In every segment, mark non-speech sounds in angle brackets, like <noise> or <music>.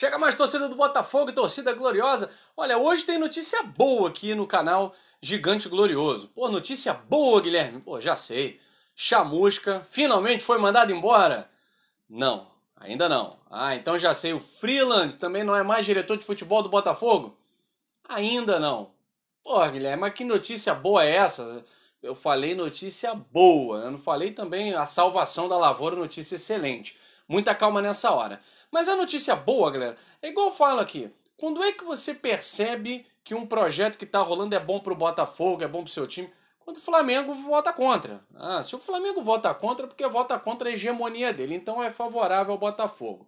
Chega mais torcida do Botafogo, torcida gloriosa. Olha, hoje tem notícia boa aqui no canal Gigante Glorioso. Pô, notícia boa, Guilherme. Pô, já sei. Chamusca finalmente foi mandado embora? Não, ainda não. Ah, então já sei. O Freeland também não é mais diretor de futebol do Botafogo? Ainda não. Pô, Guilherme, mas que notícia boa é essa? Eu falei notícia boa. Né? Eu não falei também a salvação da lavoura, notícia excelente. Muita calma nessa hora. Mas a notícia boa, galera, é igual falo aqui. Quando é que você percebe que um projeto que está rolando é bom para o Botafogo, é bom para o seu time? Quando o Flamengo vota contra. Ah, se o Flamengo vota contra, é porque vota contra a hegemonia dele, então é favorável ao Botafogo.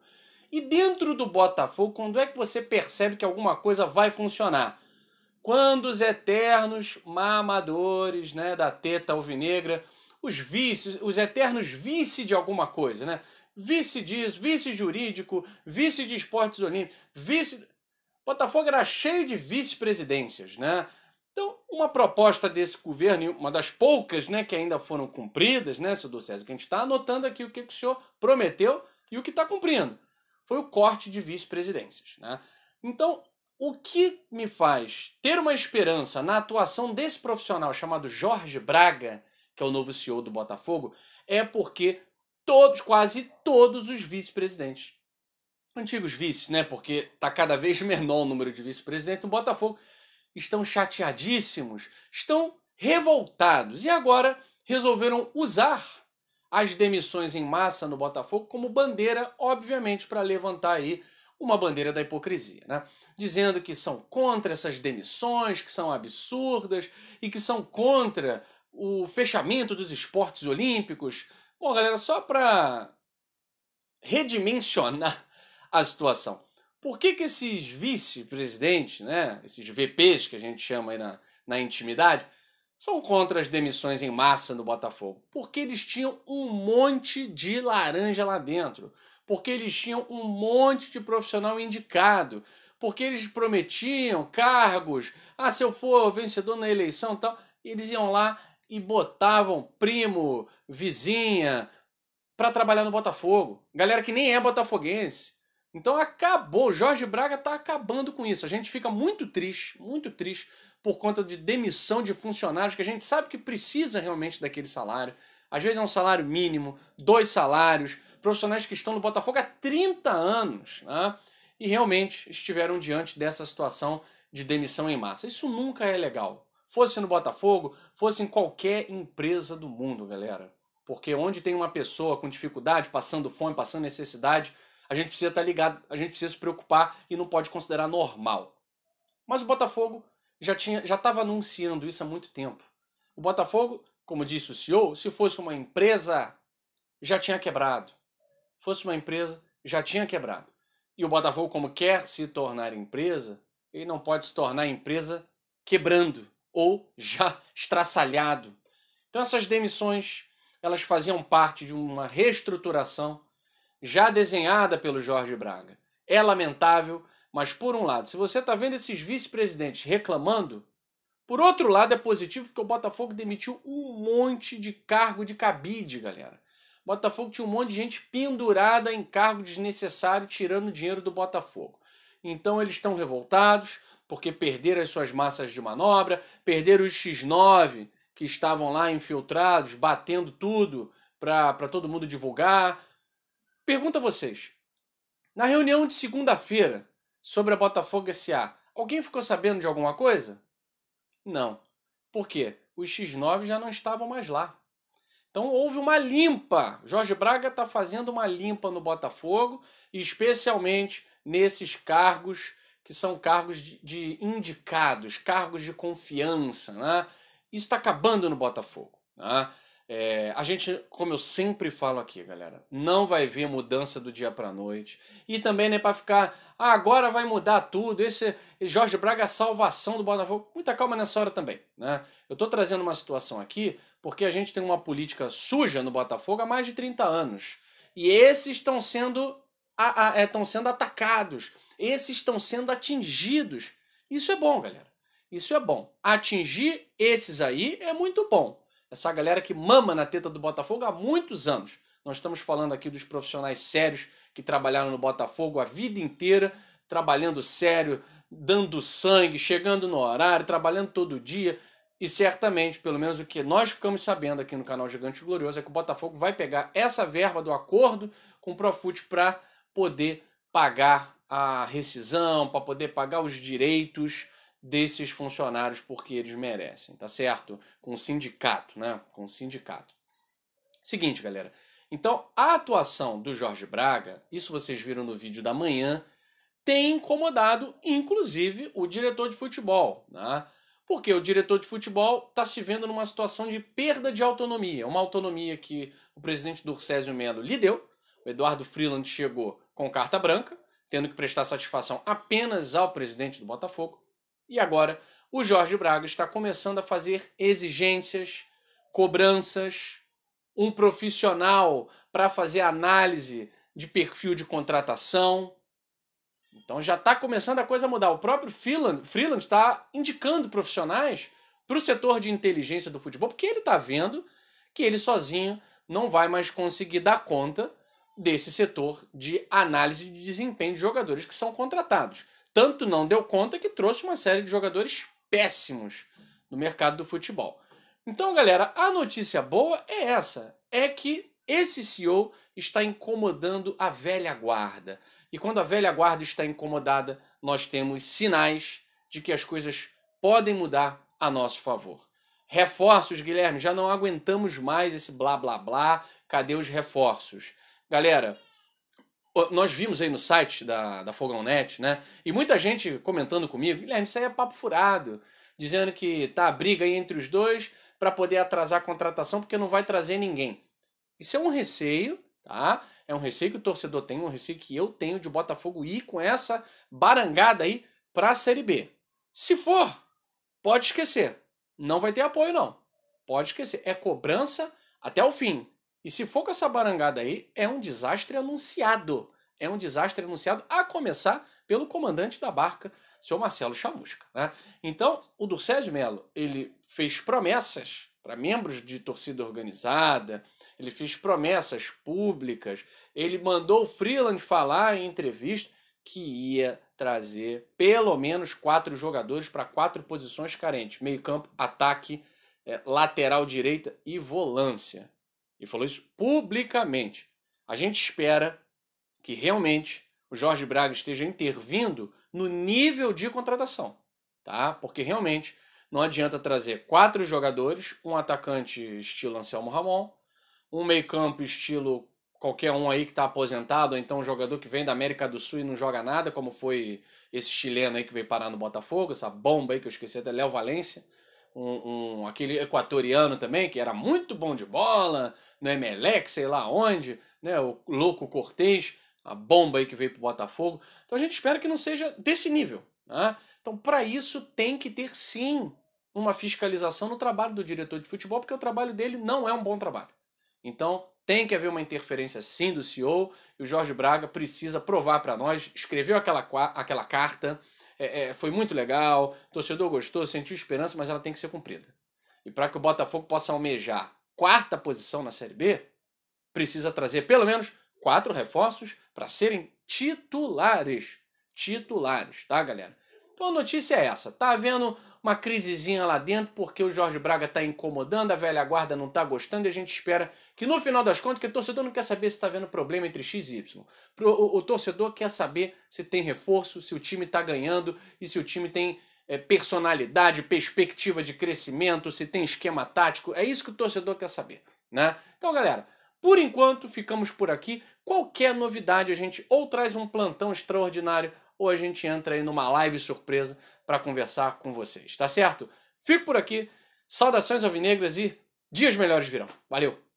E dentro do Botafogo, quando é que você percebe que alguma coisa vai funcionar? Quando os eternos mamadores né, da teta alvinegra os vícios, os eternos vice de alguma coisa, né? vice disso, vice jurídico, vice de esportes olímpicos, vice. Botafogo era cheio de vice-presidências, né? Então, uma proposta desse governo, uma das poucas né, que ainda foram cumpridas, né, Sudo César, que a gente está anotando aqui o que, que o senhor prometeu e o que está cumprindo, foi o corte de vice-presidências. Né? Então, o que me faz ter uma esperança na atuação desse profissional chamado Jorge Braga, que é o novo CEO do Botafogo, é porque todos, quase todos os vice-presidentes. Antigos vices, né? Porque tá cada vez menor o número de vice-presidentes. O Botafogo estão chateadíssimos, estão revoltados e agora resolveram usar as demissões em massa no Botafogo como bandeira, obviamente, para levantar aí uma bandeira da hipocrisia, né? Dizendo que são contra essas demissões, que são absurdas e que são contra o fechamento dos esportes olímpicos, Bom, galera, só para redimensionar <laughs> a situação. Por que, que esses vice-presidentes, né, esses VPs que a gente chama aí na, na intimidade, são contra as demissões em massa no Botafogo? Porque eles tinham um monte de laranja lá dentro, porque eles tinham um monte de profissional indicado, porque eles prometiam cargos, ah, se eu for vencedor na eleição e tal, eles iam lá e botavam primo, vizinha, para trabalhar no Botafogo. Galera que nem é botafoguense. Então acabou, Jorge Braga está acabando com isso. A gente fica muito triste, muito triste por conta de demissão de funcionários que a gente sabe que precisa realmente daquele salário. Às vezes é um salário mínimo, dois salários, profissionais que estão no Botafogo há 30 anos, né? E realmente estiveram diante dessa situação de demissão em massa. Isso nunca é legal fosse no Botafogo, fosse em qualquer empresa do mundo, galera. Porque onde tem uma pessoa com dificuldade, passando fome, passando necessidade, a gente precisa estar tá ligado, a gente precisa se preocupar e não pode considerar normal. Mas o Botafogo já tinha, já estava anunciando isso há muito tempo. O Botafogo, como disse o CEO, se fosse uma empresa, já tinha quebrado. Fosse uma empresa, já tinha quebrado. E o Botafogo, como quer se tornar empresa, ele não pode se tornar empresa quebrando ou já <laughs> estraçalhado. Então essas demissões, elas faziam parte de uma reestruturação já desenhada pelo Jorge Braga. É lamentável, mas por um lado, se você está vendo esses vice-presidentes reclamando, por outro lado é positivo porque o Botafogo demitiu um monte de cargo de cabide, galera. O Botafogo tinha um monte de gente pendurada em cargo desnecessário, tirando dinheiro do Botafogo. Então eles estão revoltados, porque perderam as suas massas de manobra, perderam os X9 que estavam lá infiltrados, batendo tudo para todo mundo divulgar. Pergunta a vocês: na reunião de segunda-feira sobre a Botafogo SA, alguém ficou sabendo de alguma coisa? Não. Por quê? Os X9 já não estavam mais lá. Então houve uma limpa. Jorge Braga está fazendo uma limpa no Botafogo, especialmente nesses cargos que são cargos de, de indicados, cargos de confiança. Né? Isso está acabando no Botafogo. Né? É, a gente, como eu sempre falo aqui, galera, não vai ver mudança do dia para noite. E também nem né, para ficar, ah, agora vai mudar tudo. Esse Jorge Braga é a salvação do Botafogo. Muita calma nessa hora também, né? Eu estou trazendo uma situação aqui porque a gente tem uma política suja no Botafogo há mais de 30 anos. E esses estão sendo estão é, sendo atacados esses estão sendo atingidos. Isso é bom, galera. Isso é bom. Atingir esses aí é muito bom. Essa galera que mama na teta do Botafogo há muitos anos. Nós estamos falando aqui dos profissionais sérios que trabalharam no Botafogo a vida inteira, trabalhando sério, dando sangue, chegando no horário, trabalhando todo dia. E certamente, pelo menos o que nós ficamos sabendo aqui no canal Gigante Glorioso, é que o Botafogo vai pegar essa verba do acordo com o Profut para poder pagar a rescisão, para poder pagar os direitos desses funcionários porque eles merecem, tá certo? Com o sindicato, né? Com o sindicato. Seguinte, galera. Então, a atuação do Jorge Braga, isso vocês viram no vídeo da manhã, tem incomodado, inclusive, o diretor de futebol, né? Porque o diretor de futebol está se vendo numa situação de perda de autonomia, uma autonomia que o presidente Durcésio Melo lhe deu. O Eduardo Freeland chegou com carta branca, tendo que prestar satisfação apenas ao presidente do Botafogo. E agora o Jorge Braga está começando a fazer exigências, cobranças, um profissional para fazer análise de perfil de contratação. Então já está começando a coisa a mudar. O próprio Freeland está indicando profissionais para o setor de inteligência do futebol, porque ele está vendo que ele sozinho não vai mais conseguir dar conta desse setor de análise de desempenho de jogadores que são contratados. Tanto não deu conta que trouxe uma série de jogadores péssimos no mercado do futebol. Então, galera, a notícia boa é essa: é que esse CEO está incomodando a velha guarda. E quando a velha guarda está incomodada, nós temos sinais de que as coisas podem mudar a nosso favor. Reforços, Guilherme, já não aguentamos mais esse blá blá blá. Cadê os reforços? Galera, nós vimos aí no site da, da Fogão.net, né? E muita gente comentando comigo, Guilherme, isso aí é papo furado, dizendo que tá a briga aí entre os dois para poder atrasar a contratação porque não vai trazer ninguém. Isso é um receio, tá? É um receio que o torcedor tem, um receio que eu tenho de Botafogo ir com essa barangada aí para a Série B. Se for, pode esquecer. Não vai ter apoio não. Pode esquecer. É cobrança até o fim. E se for com essa barangada aí, é um desastre anunciado. É um desastre anunciado, a começar pelo comandante da barca, seu Marcelo Chamusca. Né? Então, o Durcésio Melo, ele fez promessas para membros de torcida organizada, ele fez promessas públicas, ele mandou o Freeland falar em entrevista que ia trazer pelo menos quatro jogadores para quatro posições carentes: meio-campo, ataque, eh, lateral direita e volância e falou isso publicamente. A gente espera que realmente o Jorge Braga esteja intervindo no nível de contratação, tá? Porque realmente não adianta trazer quatro jogadores, um atacante estilo Anselmo Ramon, um meio-campo estilo qualquer um aí que está aposentado, ou então um jogador que vem da América do Sul e não joga nada, como foi esse chileno aí que veio parar no Botafogo, essa bomba aí que eu esqueci até Léo Valência um, um, aquele equatoriano também, que era muito bom de bola, no né, Emelec, sei lá onde, né? O louco Cortez, a bomba aí que veio pro Botafogo. Então a gente espera que não seja desse nível. Né? Então, para isso, tem que ter sim uma fiscalização no trabalho do diretor de futebol, porque o trabalho dele não é um bom trabalho. Então, tem que haver uma interferência sim do CEO e o Jorge Braga precisa provar para nós. Escreveu aquela, aquela carta, é, é, foi muito legal, o torcedor gostou, sentiu esperança, mas ela tem que ser cumprida. E para que o Botafogo possa almejar quarta posição na Série B, precisa trazer pelo menos quatro reforços para serem titulares. Titulares, tá, galera? Então a notícia é essa. Tá havendo uma crisezinha lá dentro, porque o Jorge Braga está incomodando, a velha guarda não está gostando, e a gente espera que no final das contas, que o torcedor não quer saber se está vendo problema entre X e Y. O, o, o, torcedor quer saber se tem reforço, se o time está ganhando e se o time tem é, personalidade, perspectiva de crescimento, se tem esquema tático. É isso que o torcedor quer saber. Né? Então, galera, por enquanto ficamos por aqui. Qualquer novidade, a gente ou traz um plantão extraordinário ou a gente entra aí numa live surpresa para conversar com vocês, tá certo? Fico por aqui. Saudações alvinegras e dias melhores virão. Valeu!